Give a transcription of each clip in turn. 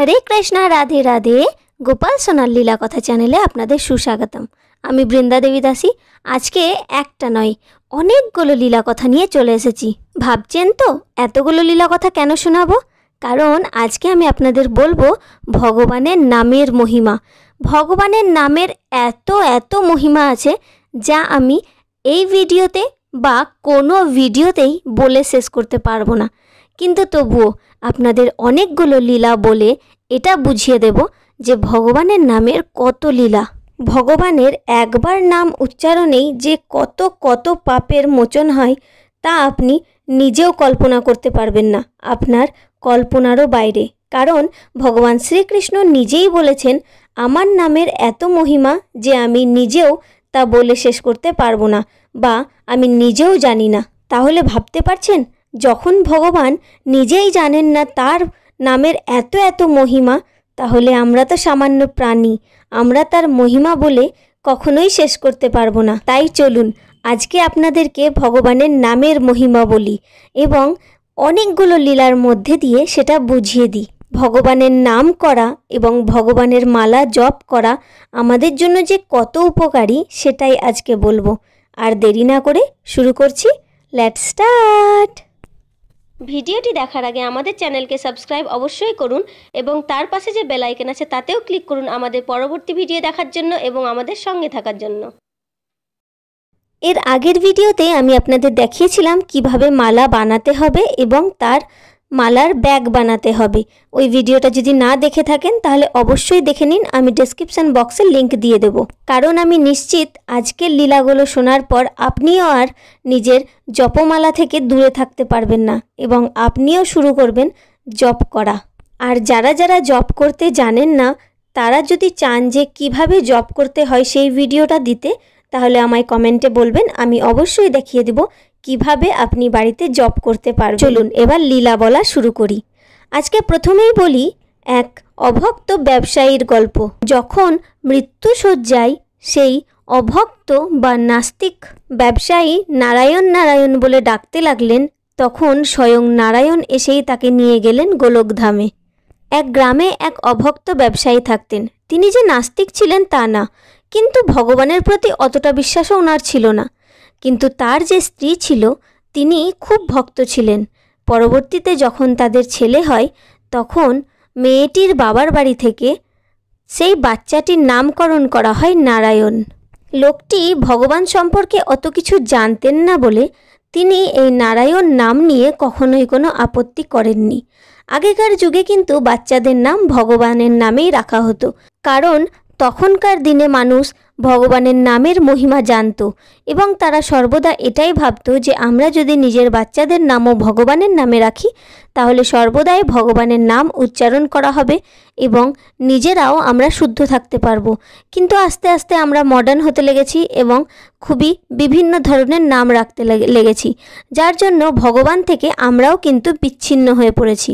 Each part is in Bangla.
হরে কৃষ্ণা রাধে রাধে গোপাল সোনার লীলা কথা চ্যানেলে আপনাদের সুস্বাগতম আমি বৃন্দা দেবী দাসী আজকে একটা নয় অনেকগুলো লীলা কথা নিয়ে চলে এসেছি ভাবছেন তো এতগুলো লীলা কথা কেন শোনাবো কারণ আজকে আমি আপনাদের বলবো ভগবানের নামের মহিমা ভগবানের নামের এত এত মহিমা আছে যা আমি এই ভিডিওতে বা কোনো ভিডিওতেই বলে শেষ করতে পারবো না কিন্তু তবুও আপনাদের অনেকগুলো লীলা বলে এটা বুঝিয়ে দেব যে ভগবানের নামের কত লীলা ভগবানের একবার নাম উচ্চারণেই যে কত কত পাপের মোচন হয় তা আপনি নিজেও কল্পনা করতে পারবেন না আপনার কল্পনারও বাইরে কারণ ভগবান শ্রীকৃষ্ণ নিজেই বলেছেন আমার নামের এত মহিমা যে আমি নিজেও তা বলে শেষ করতে পারবো না বা আমি নিজেও জানি না তাহলে ভাবতে পারছেন যখন ভগবান নিজেই জানেন না তার নামের এত এত মহিমা তাহলে আমরা তো সামান্য প্রাণী আমরা তার মহিমা বলে কখনোই শেষ করতে পারবো না তাই চলুন আজকে আপনাদেরকে ভগবানের নামের মহিমা বলি এবং অনেকগুলো লীলার মধ্যে দিয়ে সেটা বুঝিয়ে দিই ভগবানের নাম করা এবং ভগবানের মালা জপ করা আমাদের জন্য যে কত উপকারী সেটাই আজকে বলবো আর দেরি না করে শুরু করছি লেট স্টার্ট ভিডিওটি দেখার আগে আমাদের চ্যানেলকে সাবস্ক্রাইব অবশ্যই করুন এবং তার পাশে যে বেলাইকেন আছে তাতেও ক্লিক করুন আমাদের পরবর্তী ভিডিও দেখার জন্য এবং আমাদের সঙ্গে থাকার জন্য এর আগের ভিডিওতে আমি আপনাদের দেখিয়েছিলাম কিভাবে মালা বানাতে হবে এবং তার মালার ব্যাগ বানাতে হবে ওই ভিডিওটা যদি না দেখে থাকেন তাহলে অবশ্যই দেখে নিন আমি ডিসক্রিপশান বক্সে লিংক দিয়ে দেব কারণ আমি নিশ্চিত আজকের লীলাগুলো শোনার পর আপনিও আর নিজের জপমালা থেকে দূরে থাকতে পারবেন না এবং আপনিও শুরু করবেন জপ করা আর যারা যারা জব করতে জানেন না তারা যদি চান যে কিভাবে জব করতে হয় সেই ভিডিওটা দিতে তাহলে আমায় কমেন্টে বলবেন আমি অবশ্যই দেখিয়ে দেবো কিভাবে আপনি বাড়িতে জব করতে পারবেন চলুন এবার লীলা বলা শুরু করি আজকে প্রথমেই বলি এক অভক্ত ব্যবসায়ীর গল্প যখন মৃত্যুসজ্জায় সেই অভক্ত বা নাস্তিক ব্যবসায়ী নারায়ণ নারায়ণ বলে ডাকতে লাগলেন তখন স্বয়ং নারায়ণ এসেই তাকে নিয়ে গেলেন গোলকধামে এক গ্রামে এক অভক্ত ব্যবসায়ী থাকতেন তিনি যে নাস্তিক ছিলেন তা না কিন্তু ভগবানের প্রতি অতটা বিশ্বাসও ওনার ছিল না কিন্তু তার যে স্ত্রী ছিল তিনি খুব ভক্ত ছিলেন পরবর্তীতে যখন তাদের ছেলে হয় তখন মেয়েটির বাবার বাড়ি থেকে সেই বাচ্চাটির নামকরণ করা হয় নারায়ণ লোকটি ভগবান সম্পর্কে অত কিছু জানতেন না বলে তিনি এই নারায়ণ নাম নিয়ে কখনোই কোনো আপত্তি করেননি আগেকার যুগে কিন্তু বাচ্চাদের নাম ভগবানের নামেই রাখা হতো কারণ তখনকার দিনে মানুষ ভগবানের নামের মহিমা জানত এবং তারা সর্বদা এটাই ভাবত যে আমরা যদি নিজের বাচ্চাদের নামও ভগবানের নামে রাখি তাহলে সর্বদাই ভগবানের নাম উচ্চারণ করা হবে এবং নিজেরাও আমরা শুদ্ধ থাকতে পারবো কিন্তু আস্তে আস্তে আমরা মডার্ন হতে লেগেছি এবং খুবই বিভিন্ন ধরনের নাম রাখতে লেগেছি যার জন্য ভগবান থেকে আমরাও কিন্তু বিচ্ছিন্ন হয়ে পড়েছি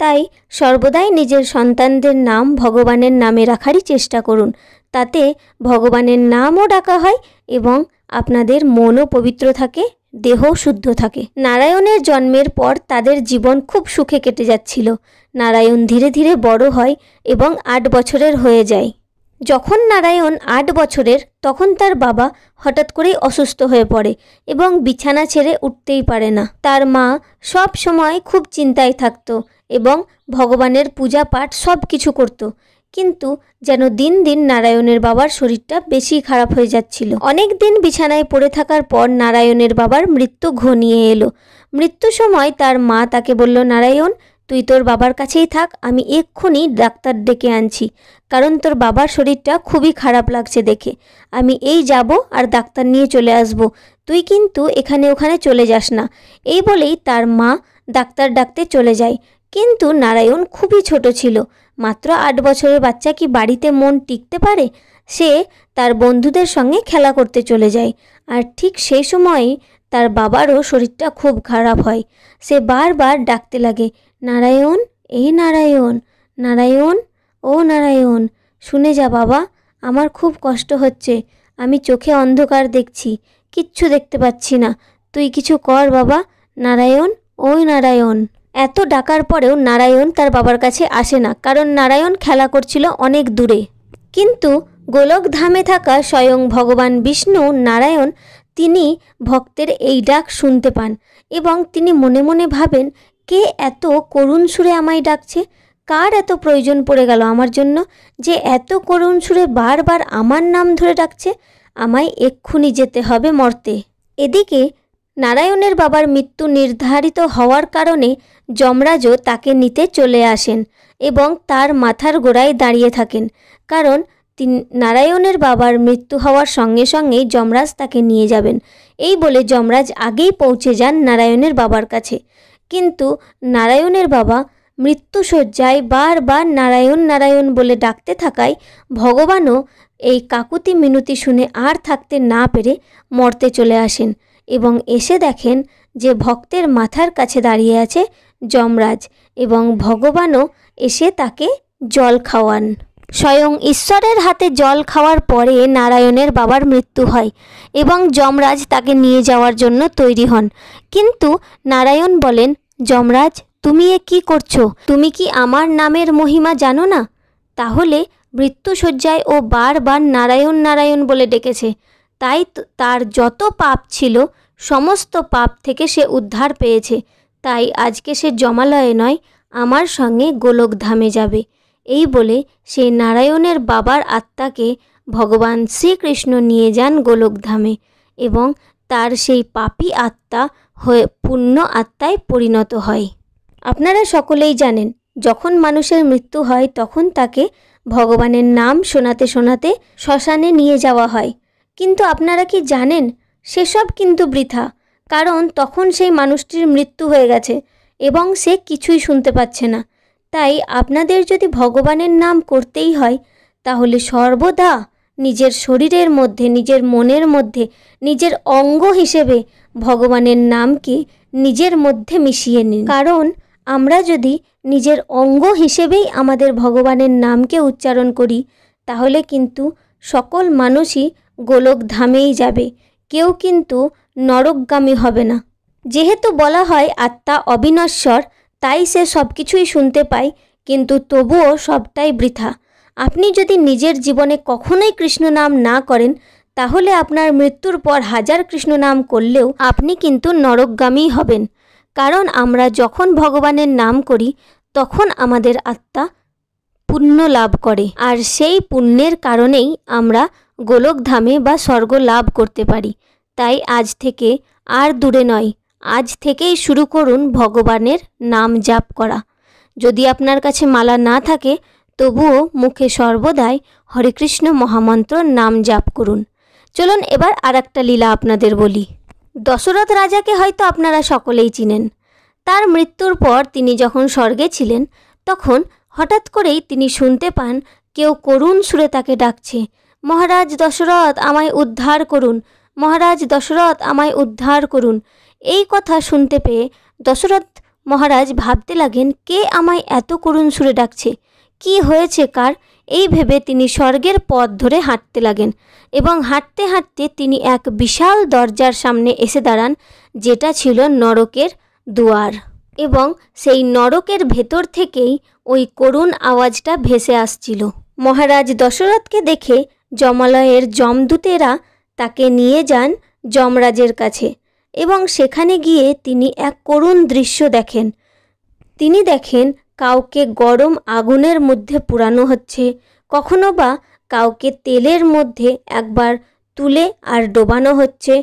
তাই সর্বদাই নিজের সন্তানদের নাম ভগবানের নামে রাখারই চেষ্টা করুন তাতে ভগবানের নামও ডাকা হয় এবং আপনাদের মনও পবিত্র থাকে দেহ শুদ্ধ থাকে নারায়ণের জন্মের পর তাদের জীবন খুব সুখে কেটে যাচ্ছিল নারায়ণ ধীরে ধীরে বড় হয় এবং আট বছরের হয়ে যায় যখন নারায়ণ আট বছরের তখন তার বাবা হঠাৎ করেই অসুস্থ হয়ে পড়ে এবং বিছানা ছেড়ে উঠতেই পারে না তার মা সব সময় খুব চিন্তায় থাকত এবং ভগবানের পূজা পাঠ সব কিছু করতো কিন্তু যেন দিন দিন নারায়ণের বাবার শরীরটা বেশি খারাপ হয়ে যাচ্ছিল অনেক দিন বিছানায় পড়ে থাকার পর নারায়ণের বাবার মৃত্যু ঘনিয়ে এলো মৃত্যু সময় তার মা তাকে বলল নারায়ণ তুই তোর বাবার কাছেই থাক আমি এক্ষুনি ডাক্তার ডেকে আনছি কারণ তোর বাবার শরীরটা খুবই খারাপ লাগছে দেখে আমি এই যাব আর ডাক্তার নিয়ে চলে আসব তুই কিন্তু এখানে ওখানে চলে যাস না এই বলেই তার মা ডাক্তার ডাকতে চলে যায় কিন্তু নারায়ণ খুবই ছোট ছিল মাত্র আট বছরের বাচ্চা কি বাড়িতে মন টিকতে পারে সে তার বন্ধুদের সঙ্গে খেলা করতে চলে যায় আর ঠিক সেই সময় তার বাবারও শরীরটা খুব খারাপ হয় সে বারবার ডাকতে লাগে নারায়ণ এ নারায়ণ নারায়ণ ও নারায়ণ শুনে যা বাবা আমার খুব কষ্ট হচ্ছে আমি চোখে অন্ধকার দেখছি কিচ্ছু দেখতে পাচ্ছি না তুই কিছু কর বাবা নারায়ণ ও নারায়ণ এত ডাকার পরেও নারায়ণ তার বাবার কাছে আসে না কারণ নারায়ণ খেলা করছিল অনেক দূরে কিন্তু গোলকধামে থাকা স্বয়ং ভগবান বিষ্ণু নারায়ণ তিনি ভক্তের এই ডাক শুনতে পান এবং তিনি মনে মনে ভাবেন কে এত করুণ সুরে আমায় ডাকছে কার এত প্রয়োজন পড়ে গেল আমার জন্য যে এত করুণ সুরে বারবার আমার নাম ধরে ডাকছে আমায় এক্ষুনি যেতে হবে মর্তে এদিকে নারায়ণের বাবার মৃত্যু নির্ধারিত হওয়ার কারণে যমরাজও তাকে নিতে চলে আসেন এবং তার মাথার গোড়ায় দাঁড়িয়ে থাকেন কারণ তিনি নারায়ণের বাবার মৃত্যু হওয়ার সঙ্গে সঙ্গেই যমরাজ তাকে নিয়ে যাবেন এই বলে যমরাজ আগেই পৌঁছে যান নারায়ণের বাবার কাছে কিন্তু নারায়ণের বাবা মৃত্যুসজ্জায় বারবার নারায়ণ নারায়ণ বলে ডাকতে থাকায় ভগবানও এই কাকুতি মিনতি শুনে আর থাকতে না পেরে মর্তে চলে আসেন এবং এসে দেখেন যে ভক্তের মাথার কাছে দাঁড়িয়ে আছে যমরাজ এবং ভগবানও এসে তাকে জল খাওয়ান স্বয়ং ঈশ্বরের হাতে জল খাওয়ার পরে নারায়ণের বাবার মৃত্যু হয় এবং যমরাজ তাকে নিয়ে যাওয়ার জন্য তৈরি হন কিন্তু নারায়ণ বলেন যমরাজ তুমি এ কি করছো তুমি কি আমার নামের মহিমা জানো না তাহলে মৃত্যুসজ্জায় ও বারবার নারায়ণ নারায়ণ বলে ডেকেছে তাই তার যত পাপ ছিল সমস্ত পাপ থেকে সে উদ্ধার পেয়েছে তাই আজকে সে জমালয়ে নয় আমার সঙ্গে গোলকধামে যাবে এই বলে সে নারায়ণের বাবার আত্মাকে ভগবান শ্রীকৃষ্ণ নিয়ে যান গোলকধামে এবং তার সেই পাপি আত্মা হয়ে পূর্ণ আত্মায় পরিণত হয় আপনারা সকলেই জানেন যখন মানুষের মৃত্যু হয় তখন তাকে ভগবানের নাম শোনাতে শোনাতে শ্মশানে নিয়ে যাওয়া হয় কিন্তু আপনারা কি জানেন সেসব কিন্তু বৃথা কারণ তখন সেই মানুষটির মৃত্যু হয়ে গেছে এবং সে কিছুই শুনতে পাচ্ছে না তাই আপনাদের যদি ভগবানের নাম করতেই হয় তাহলে সর্বদা নিজের শরীরের মধ্যে নিজের মনের মধ্যে নিজের অঙ্গ হিসেবে ভগবানের নামকে নিজের মধ্যে মিশিয়ে নিন কারণ আমরা যদি নিজের অঙ্গ হিসেবেই আমাদের ভগবানের নামকে উচ্চারণ করি তাহলে কিন্তু সকল মানুষই গোলকধামেই যাবে কেউ কিন্তু নরকগামী হবে না যেহেতু বলা হয় আত্মা অবিনশ্বর তাই সে সব কিছুই শুনতে পায় কিন্তু তবুও সবটাই বৃথা আপনি যদি নিজের জীবনে কখনোই কৃষ্ণ নাম না করেন তাহলে আপনার মৃত্যুর পর হাজার কৃষ্ণ নাম করলেও আপনি কিন্তু নরকগামী হবেন কারণ আমরা যখন ভগবানের নাম করি তখন আমাদের আত্মা পুণ্য লাভ করে আর সেই পুণ্যের কারণেই আমরা গোলকধামে বা স্বর্গ লাভ করতে পারি তাই আজ থেকে আর দূরে নয় আজ থেকেই শুরু করুন ভগবানের নাম জাপ করা যদি আপনার কাছে মালা না থাকে তবুও মুখে সর্বদাই হরেকৃষ্ণ মহামন্ত্র নাম জাপ করুন চলুন এবার আর একটা লীলা আপনাদের বলি দশরথ রাজাকে হয়তো আপনারা সকলেই চিনেন তার মৃত্যুর পর তিনি যখন স্বর্গে ছিলেন তখন হঠাৎ করেই তিনি শুনতে পান কেউ করুণ সুরে তাকে ডাকছে মহারাজ দশরথ আমায় উদ্ধার করুন মহারাজ দশরথ আমায় উদ্ধার করুন এই কথা শুনতে পেয়ে দশরথ মহারাজ ভাবতে লাগেন কে আমায় এত করুণ সুরে ডাকছে কি হয়েছে কার এই ভেবে তিনি স্বর্গের পথ ধরে হাঁটতে লাগেন এবং হাঁটতে হাঁটতে তিনি এক বিশাল দরজার সামনে এসে দাঁড়ান যেটা ছিল নরকের দুয়ার এবং সেই নরকের ভেতর থেকেই ওই করুণ আওয়াজটা ভেসে আসছিল মহারাজ দশরথকে দেখে জমালয়ের জমদূতেরা তাকে নিয়ে যান যমরাজের কাছে এবং সেখানে গিয়ে তিনি এক করুণ দৃশ্য দেখেন তিনি দেখেন কাউকে গরম আগুনের মধ্যে পুরানো হচ্ছে কখনো বা কাউকে তেলের মধ্যে একবার তুলে আর ডোবানো হচ্ছে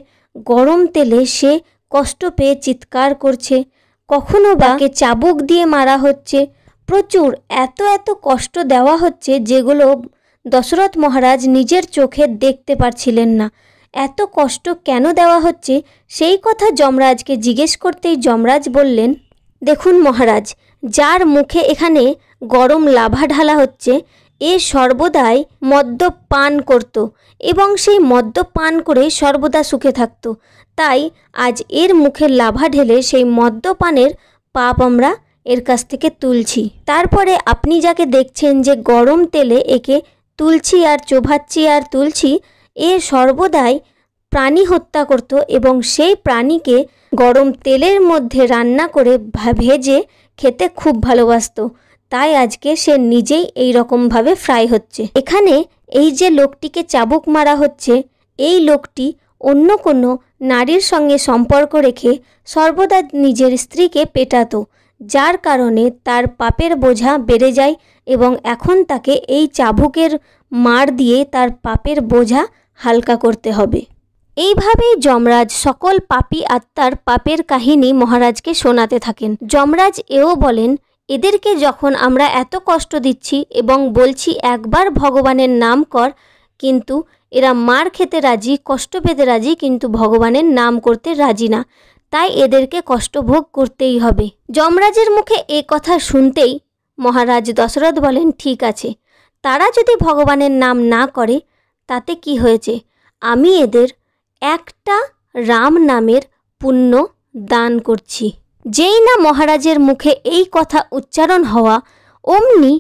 গরম তেলে সে কষ্ট পেয়ে চিৎকার করছে কখনো কে চাবুক দিয়ে মারা হচ্ছে প্রচুর এত এত কষ্ট দেওয়া হচ্ছে যেগুলো দশরথ মহারাজ নিজের চোখে দেখতে পারছিলেন না এত কষ্ট কেন দেওয়া হচ্ছে সেই কথা যমরাজকে জিজ্ঞেস করতেই যমরাজ বললেন দেখুন মহারাজ যার মুখে এখানে গরম লাভা ঢালা হচ্ছে এ সর্বদাই মদ্য পান করত এবং সেই মদ্য পান করে সর্বদা সুখে থাকত তাই আজ এর মুখে লাভা ঢেলে সেই মদ্যপানের পাপ আমরা এর কাছ থেকে তুলছি তারপরে আপনি যাকে দেখছেন যে গরম তেলে একে তুলছি আর চোভাচ্ছি আর তুলছি এ সর্বদাই প্রাণী হত্যা করত এবং সেই প্রাণীকে গরম তেলের মধ্যে রান্না করে ভেজে খেতে খুব ভালোবাসত তাই আজকে সে নিজেই এই রকমভাবে ফ্রাই হচ্ছে এখানে এই যে লোকটিকে চাবুক মারা হচ্ছে এই লোকটি অন্য কোনো নারীর সঙ্গে সম্পর্ক রেখে সর্বদা নিজের স্ত্রীকে পেটাতো যার কারণে তার পাপের বোঝা বেড়ে যায় এবং এখন তাকে এই চাবুকের মার দিয়ে তার পাপের বোঝা হালকা করতে হবে এইভাবেই যমরাজ সকল পাপি আত্মার পাপের কাহিনী মহারাজকে শোনাতে থাকেন যমরাজ এও বলেন এদেরকে যখন আমরা এত কষ্ট দিচ্ছি এবং বলছি একবার ভগবানের নাম কর কিন্তু এরা মার খেতে রাজি কষ্ট পেতে রাজি কিন্তু ভগবানের নাম করতে রাজি না তাই এদেরকে কষ্ট ভোগ করতেই হবে যমরাজের মুখে এ কথা শুনতেই মহারাজ দশরথ বলেন ঠিক আছে তারা যদি ভগবানের নাম না করে তাতে কি হয়েছে আমি এদের একটা রাম নামের পুণ্য দান করছি যেই না মহারাজের মুখে এই কথা উচ্চারণ হওয়া অমনি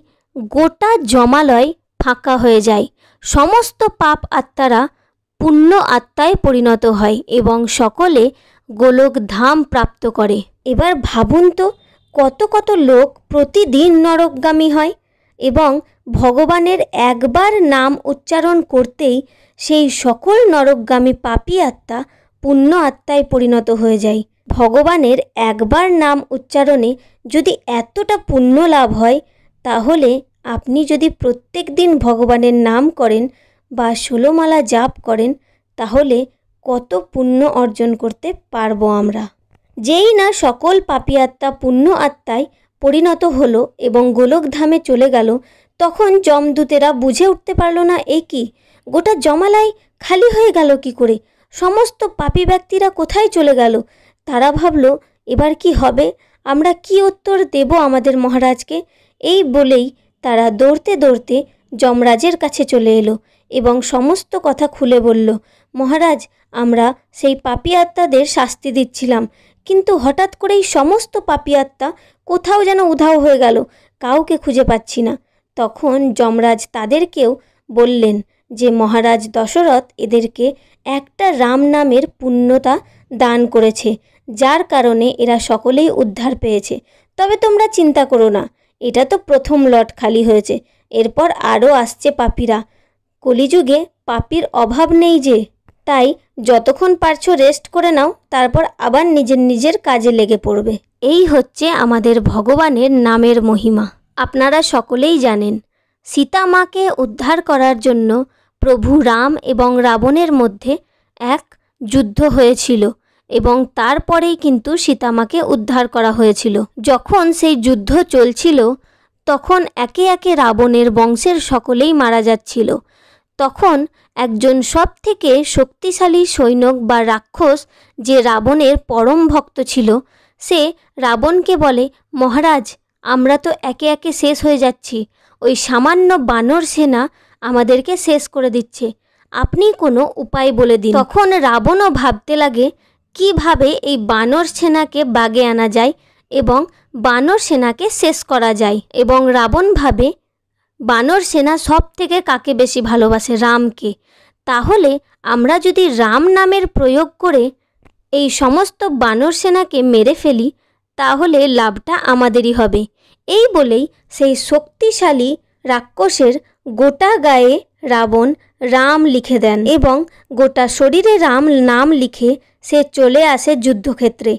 গোটা জমালয় ফাঁকা হয়ে যায় সমস্ত পাপ আত্মারা পুণ্য আত্মায় পরিণত হয় এবং সকলে গোলক ধাম প্রাপ্ত করে এবার ভাবুন তো কত কত লোক প্রতিদিন নরকগামী হয় এবং ভগবানের একবার নাম উচ্চারণ করতেই সেই সকল নরকগামী পাপি আত্মা পুণ্য আত্মায় পরিণত হয়ে যায় ভগবানের একবার নাম উচ্চারণে যদি এতটা পুণ্য লাভ হয় তাহলে আপনি যদি প্রত্যেক দিন ভগবানের নাম করেন বা ষোলোমালা জাপ করেন তাহলে কত পুণ্য অর্জন করতে পারবো আমরা যেই না সকল পাপি আত্মা পুণ্য আত্মায় পরিণত হলো এবং গোলকধামে চলে গেল তখন যমদূতেরা বুঝে উঠতে পারলো না এ কি গোটা জমালাই খালি হয়ে গেল কি করে সমস্ত পাপি ব্যক্তিরা কোথায় চলে গেল তারা ভাবল এবার কি হবে আমরা কি উত্তর দেব আমাদের মহারাজকে এই বলেই তারা দৌড়তে দৌড়তে যমরাজের কাছে চলে এলো এবং সমস্ত কথা খুলে বলল মহারাজ আমরা সেই পাপি আত্মাদের শাস্তি দিচ্ছিলাম কিন্তু হঠাৎ করে এই সমস্ত পাপি আত্মা কোথাও যেন উধাও হয়ে গেল কাউকে খুঁজে পাচ্ছি না তখন যমরাজ তাদেরকেও বললেন যে মহারাজ দশরথ এদেরকে একটা রাম নামের পুণ্যতা দান করেছে যার কারণে এরা সকলেই উদ্ধার পেয়েছে তবে তোমরা চিন্তা করো না এটা তো প্রথম লট খালি হয়েছে এরপর আরও আসছে পাপিরা কলিযুগে পাপির অভাব নেই যে তাই যতক্ষণ পারছো রেস্ট করে নাও তারপর আবার নিজের নিজের কাজে লেগে পড়বে এই হচ্ছে আমাদের ভগবানের নামের মহিমা আপনারা সকলেই জানেন সীতা মাকে উদ্ধার করার জন্য প্রভু রাম এবং রাবণের মধ্যে এক যুদ্ধ হয়েছিল এবং তারপরেই কিন্তু সীতামাকে উদ্ধার করা হয়েছিল যখন সেই যুদ্ধ চলছিল তখন একে একে রাবণের বংশের সকলেই মারা যাচ্ছিল তখন একজন সবথেকে শক্তিশালী সৈনিক বা রাক্ষস যে রাবণের পরম ভক্ত ছিল সে রাবণকে বলে মহারাজ আমরা তো একে একে শেষ হয়ে যাচ্ছি ওই সামান্য বানর সেনা আমাদেরকে শেষ করে দিচ্ছে আপনি কোনো উপায় বলে দিন তখন রাবণও ভাবতে লাগে কিভাবে এই বানর সেনাকে বাগে আনা যায় এবং বানর সেনাকে শেষ করা যায় এবং রাবণ ভাবে বানর সেনা সব থেকে কাকে বেশি ভালোবাসে রামকে তাহলে আমরা যদি রাম নামের প্রয়োগ করে এই সমস্ত বানর সেনাকে মেরে ফেলি তাহলে লাভটা আমাদেরই হবে এই বলেই সেই শক্তিশালী রাক্ষসের গোটা গায়ে রাবণ রাম লিখে দেন এবং গোটা শরীরে রাম নাম লিখে সে চলে আসে যুদ্ধক্ষেত্রে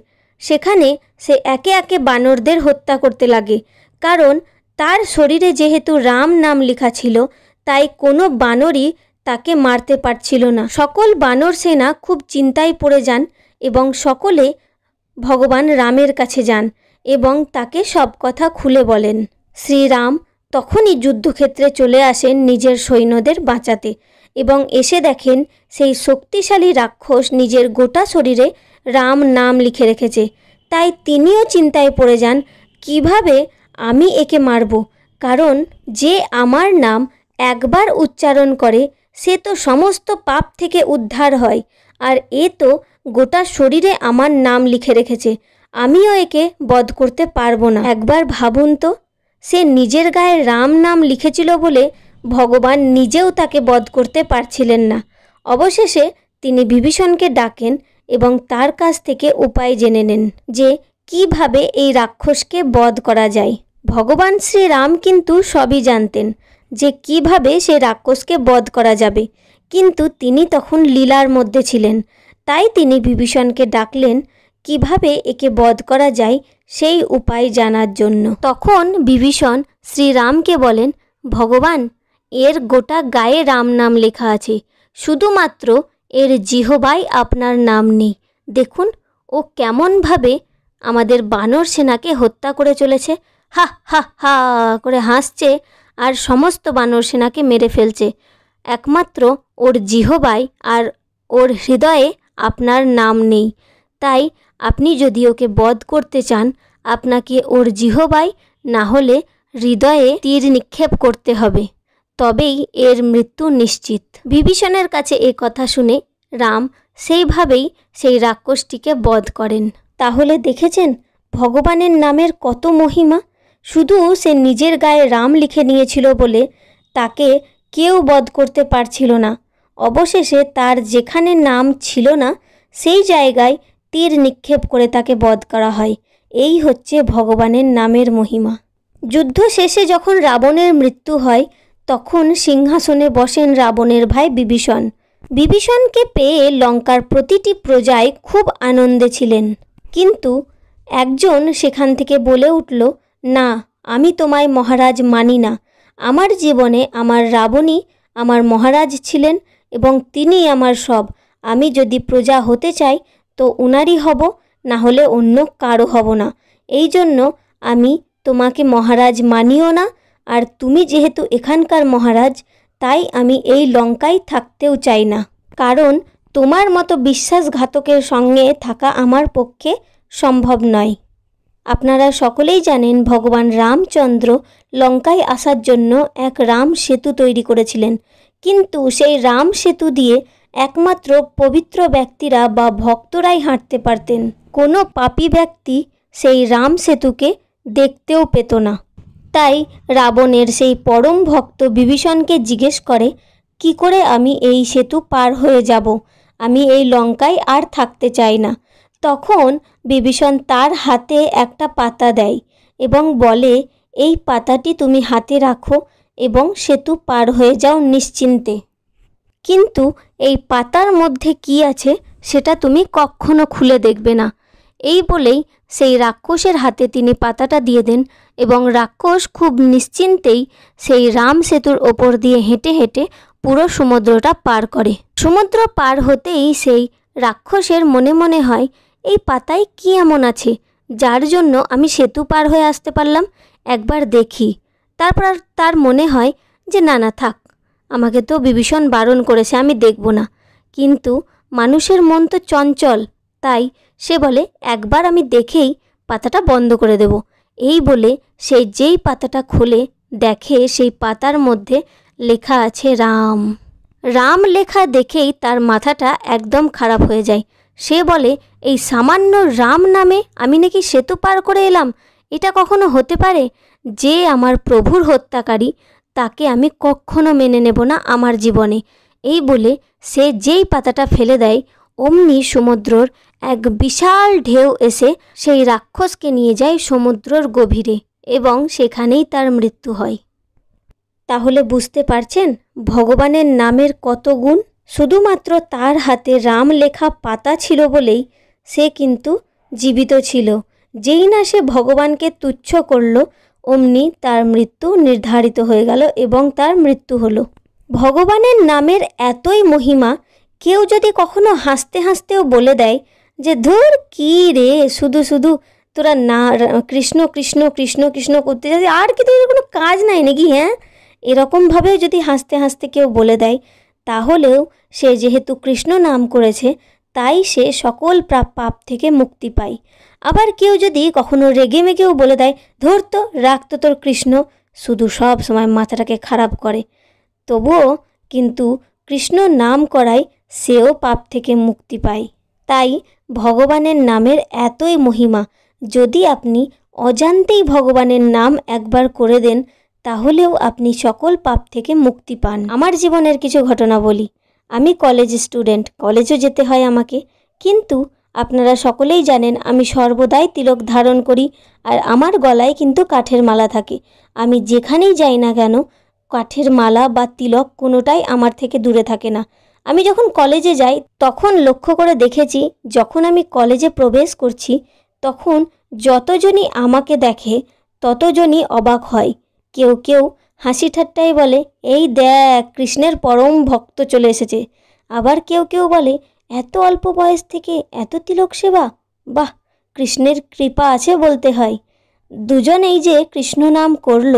সেখানে সে একে একে বানরদের হত্যা করতে লাগে কারণ তার শরীরে যেহেতু রাম নাম লেখা ছিল তাই কোনো বানরই তাকে মারতে পারছিল না সকল বানর সেনা খুব চিন্তায় পড়ে যান এবং সকলে ভগবান রামের কাছে যান এবং তাকে সব কথা খুলে বলেন শ্রীরাম তখনই যুদ্ধক্ষেত্রে চলে আসেন নিজের সৈন্যদের বাঁচাতে এবং এসে দেখেন সেই শক্তিশালী রাক্ষস নিজের গোটা শরীরে রাম নাম লিখে রেখেছে তাই তিনিও চিন্তায় পড়ে যান কিভাবে আমি একে মারব কারণ যে আমার নাম একবার উচ্চারণ করে সে তো সমস্ত পাপ থেকে উদ্ধার হয় আর এ তো গোটা শরীরে আমার নাম লিখে রেখেছে আমিও একে বধ করতে পারবো না একবার ভাবুন তো সে নিজের গায়ে রাম নাম লিখেছিল বলে ভগবান নিজেও তাকে বধ করতে পারছিলেন না অবশেষে তিনি বিভীষণকে ডাকেন এবং তার কাছ থেকে উপায় জেনে নেন যে কিভাবে এই রাক্ষসকে বধ করা যায় ভগবান শ্রীরাম কিন্তু সবই জানতেন যে কিভাবে সে রাক্ষসকে বধ করা যাবে কিন্তু তিনি তখন লীলার মধ্যে ছিলেন তাই তিনি বিভীষণকে ডাকলেন কিভাবে একে বধ করা যায় সেই উপায় জানার জন্য তখন বিভীষণ শ্রীরামকে বলেন ভগবান এর গোটা গায়ে রাম নাম লেখা আছে শুধুমাত্র এর জিহবাই আপনার নাম নেই দেখুন ও কেমনভাবে আমাদের বানর সেনাকে হত্যা করে চলেছে হা হা হা করে হাসছে আর সমস্ত বানর সেনাকে মেরে ফেলছে একমাত্র ওর জিহবাই আর ওর হৃদয়ে আপনার নাম নেই তাই আপনি যদি ওকে বধ করতে চান আপনাকে ওর জিহবাই না হলে হৃদয়ে তীর নিক্ষেপ করতে হবে তবেই এর মৃত্যু নিশ্চিত বিভীষণের কাছে এ কথা শুনে রাম সেইভাবেই সেই রাক্ষসটিকে বধ করেন তাহলে দেখেছেন ভগবানের নামের কত মহিমা শুধু সে নিজের গায়ে রাম লিখে নিয়েছিল বলে তাকে কেউ বধ করতে পারছিল না অবশেষে তার যেখানে নাম ছিল না সেই জায়গায় তীর নিক্ষেপ করে তাকে বধ করা হয় এই হচ্ছে ভগবানের নামের মহিমা যুদ্ধ শেষে যখন রাবণের মৃত্যু হয় তখন সিংহাসনে বসেন রাবণের ভাই বিভীষণ বিভীষণকে পেয়ে লঙ্কার প্রতিটি প্রজায় খুব আনন্দে ছিলেন কিন্তু একজন সেখান থেকে বলে উঠল না আমি তোমায় মহারাজ মানি না আমার জীবনে আমার রাবণী আমার মহারাজ ছিলেন এবং তিনি আমার সব আমি যদি প্রজা হতে চাই তো উনারই হব না হলে অন্য কারো হব না এই জন্য আমি তোমাকে মহারাজ মানিও না আর তুমি যেহেতু এখানকার মহারাজ তাই আমি এই লঙ্কায় থাকতেও চাই না কারণ তোমার মতো বিশ্বাসঘাতকের সঙ্গে থাকা আমার পক্ষে সম্ভব নয় আপনারা সকলেই জানেন ভগবান রামচন্দ্র লঙ্কায় আসার জন্য এক রাম সেতু তৈরি করেছিলেন কিন্তু সেই রাম সেতু দিয়ে একমাত্র পবিত্র ব্যক্তিরা বা ভক্তরাই হাঁটতে পারতেন কোনো পাপি ব্যক্তি সেই রাম সেতুকে দেখতেও পেত না তাই রাবণের সেই পরম ভক্ত বিভীষণকে জিজ্ঞেস করে কি করে আমি এই সেতু পার হয়ে যাব আমি এই লঙ্কায় আর থাকতে চাই না তখন বিভীষণ তার হাতে একটা পাতা দেয় এবং বলে এই পাতাটি তুমি হাতে রাখো এবং সেতু পার হয়ে যাও নিশ্চিন্তে কিন্তু এই পাতার মধ্যে কি আছে সেটা তুমি কখনো খুলে দেখবে না এই বলেই সেই রাক্ষসের হাতে তিনি পাতাটা দিয়ে দেন এবং রাক্ষস খুব নিশ্চিন্তেই সেই রাম সেতুর ওপর দিয়ে হেঁটে হেঁটে পুরো সমুদ্রটা পার করে সমুদ্র পার হতেই সেই রাক্ষসের মনে মনে হয় এই পাতায় কী এমন আছে যার জন্য আমি সেতু পার হয়ে আসতে পারলাম একবার দেখি তারপর তার মনে হয় যে না না থাক আমাকে তো বিভীষণ বারণ করেছে আমি দেখব না কিন্তু মানুষের মন তো চঞ্চল তাই সে বলে একবার আমি দেখেই পাতাটা বন্ধ করে দেব এই বলে সে যেই পাতাটা খুলে দেখে সেই পাতার মধ্যে লেখা আছে রাম রাম লেখা দেখেই তার মাথাটা একদম খারাপ হয়ে যায় সে বলে এই সামান্য রাম নামে আমি নাকি সেতু পার করে এলাম এটা কখনো হতে পারে যে আমার প্রভুর হত্যাকারী তাকে আমি কখনো মেনে নেব না আমার জীবনে এই বলে সে যেই পাতাটা ফেলে দেয় অমনি সমুদ্রর এক বিশাল ঢেউ এসে সেই রাক্ষসকে নিয়ে যায় সমুদ্রর গভীরে এবং সেখানেই তার মৃত্যু হয় তাহলে বুঝতে পারছেন ভগবানের নামের কত গুণ শুধুমাত্র তার হাতে রাম লেখা পাতা ছিল বলেই সে কিন্তু জীবিত ছিল যেই না সে ভগবানকে তুচ্ছ করল অমনি তার মৃত্যু নির্ধারিত হয়ে গেল এবং তার মৃত্যু হলো ভগবানের নামের এতই মহিমা কেউ যদি কখনো হাসতে হাসতেও বলে দেয় যে ধর কি রে শুধু শুধু তোরা না কৃষ্ণ কৃষ্ণ কৃষ্ণ কৃষ্ণ করতে যাচ্ছে আর কি তোদের কোনো কাজ নাই নাকি হ্যাঁ এরকমভাবেও যদি হাসতে হাসতে কেউ বলে দেয় তাহলেও সে যেহেতু কৃষ্ণ নাম করেছে তাই সে সকল পাপ থেকে মুক্তি পায় আবার কেউ যদি কখনো রেগে মেগেও বলে দেয় ধরতো রাখতো তোর কৃষ্ণ শুধু সব সময় মাথাটাকে খারাপ করে তবুও কিন্তু কৃষ্ণ নাম করায় সেও পাপ থেকে মুক্তি পায় তাই ভগবানের নামের এতই মহিমা যদি আপনি অজান্তেই ভগবানের নাম একবার করে দেন তাহলেও আপনি সকল পাপ থেকে মুক্তি পান আমার জীবনের কিছু ঘটনা বলি আমি কলেজ স্টুডেন্ট কলেজও যেতে হয় আমাকে কিন্তু আপনারা সকলেই জানেন আমি সর্বদাই তিলক ধারণ করি আর আমার গলায় কিন্তু কাঠের মালা থাকে আমি যেখানেই যাই না কেন কাঠের মালা বা তিলক কোনোটাই আমার থেকে দূরে থাকে না আমি যখন কলেজে যাই তখন লক্ষ্য করে দেখেছি যখন আমি কলেজে প্রবেশ করছি তখন যতজনই আমাকে দেখে ততজনই অবাক হয় কেউ কেউ হাসি ঠাট্টাই বলে এই দেখ কৃষ্ণের পরম ভক্ত চলে এসেছে আবার কেউ কেউ বলে এত অল্প বয়স থেকে এত তিলক সেবা বাহ কৃষ্ণের কৃপা আছে বলতে হয় দুজন এই যে কৃষ্ণ নাম করল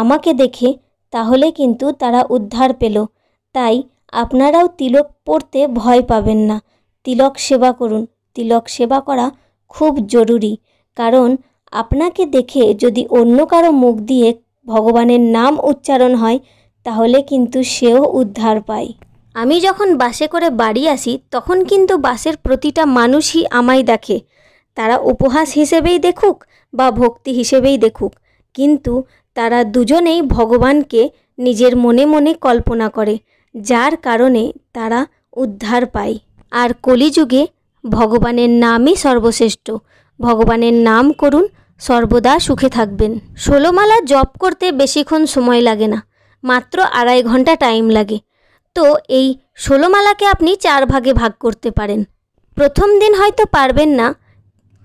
আমাকে দেখে তাহলে কিন্তু তারা উদ্ধার পেল তাই আপনারাও তিলক পড়তে ভয় পাবেন না তিলক সেবা করুন তিলক সেবা করা খুব জরুরি কারণ আপনাকে দেখে যদি অন্য কারো মুখ দিয়ে ভগবানের নাম উচ্চারণ হয় তাহলে কিন্তু সেও উদ্ধার পায় আমি যখন বাসে করে বাড়ি আসি তখন কিন্তু বাসের প্রতিটা মানুষই আমায় দেখে তারা উপহাস হিসেবেই দেখুক বা ভক্তি হিসেবেই দেখুক কিন্তু তারা দুজনেই ভগবানকে নিজের মনে মনে কল্পনা করে যার কারণে তারা উদ্ধার পায় আর কলিযুগে ভগবানের নামই সর্বশ্রেষ্ঠ ভগবানের নাম করুন সর্বদা সুখে থাকবেন ষোলোমালা জপ করতে বেশিক্ষণ সময় লাগে না মাত্র আড়াই ঘন্টা টাইম লাগে তো এই ষোলোমালাকে আপনি চার ভাগে ভাগ করতে পারেন প্রথম দিন হয়তো পারবেন না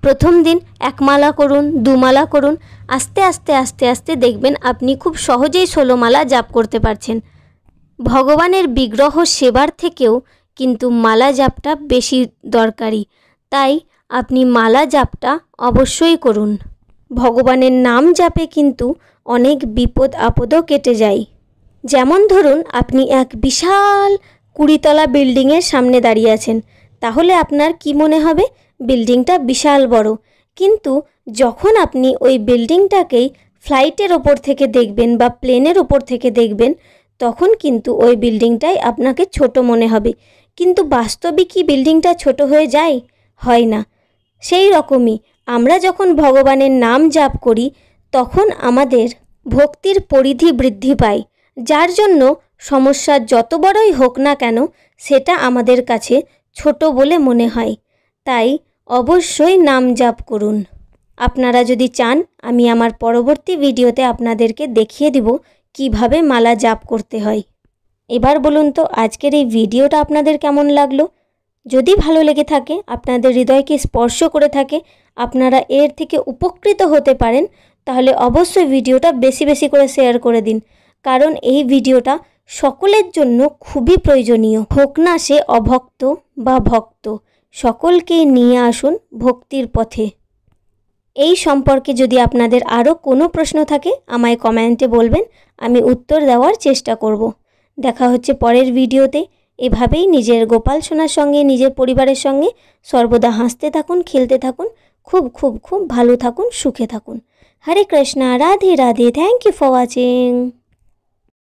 প্রথম দিন একমালা করুন দুমালা করুন আস্তে আস্তে আস্তে আস্তে দেখবেন আপনি খুব সহজেই ষোলোমালা জাপ করতে পারছেন ভগবানের বিগ্রহ সেবার থেকেও কিন্তু মালা জাপটা বেশি দরকারি তাই আপনি মালা জাপটা অবশ্যই করুন ভগবানের নাম জাপে কিন্তু অনেক বিপদ আপদও কেটে যায় যেমন ধরুন আপনি এক বিশাল কুড়িতলা বিল্ডিংয়ের সামনে দাঁড়িয়ে আছেন তাহলে আপনার কি মনে হবে বিল্ডিংটা বিশাল বড় কিন্তু যখন আপনি ওই বিল্ডিংটাকেই ফ্লাইটের ওপর থেকে দেখবেন বা প্লেনের ওপর থেকে দেখবেন তখন কিন্তু ওই বিল্ডিংটাই আপনাকে ছোট মনে হবে কিন্তু বাস্তবে কি বিল্ডিংটা ছোট হয়ে যায় হয় না সেই রকমই আমরা যখন ভগবানের নাম জাপ করি তখন আমাদের ভক্তির পরিধি বৃদ্ধি পায় যার জন্য সমস্যা যত বড়ই হোক না কেন সেটা আমাদের কাছে ছোট বলে মনে হয় তাই অবশ্যই নাম জাপ করুন আপনারা যদি চান আমি আমার পরবর্তী ভিডিওতে আপনাদেরকে দেখিয়ে দিব কিভাবে মালা জাপ করতে হয় এবার বলুন তো আজকের এই ভিডিওটা আপনাদের কেমন লাগলো যদি ভালো লেগে থাকে আপনাদের হৃদয়কে স্পর্শ করে থাকে আপনারা এর থেকে উপকৃত হতে পারেন তাহলে অবশ্যই ভিডিওটা বেশি বেশি করে শেয়ার করে দিন কারণ এই ভিডিওটা সকলের জন্য খুবই প্রয়োজনীয় হোক না সে অভক্ত বা ভক্ত সকলকেই নিয়ে আসুন ভক্তির পথে এই সম্পর্কে যদি আপনাদের আরও কোনো প্রশ্ন থাকে আমায় কমেন্টে বলবেন আমি উত্তর দেওয়ার চেষ্টা করব দেখা হচ্ছে পরের ভিডিওতে এভাবেই নিজের গোপাল সোনার সঙ্গে নিজের পরিবারের সঙ্গে সর্বদা হাসতে থাকুন খেলতে থাকুন খুব খুব খুব ভালো থাকুন সুখে থাকুন Hare Krishna Radhe Radhe thank you for watching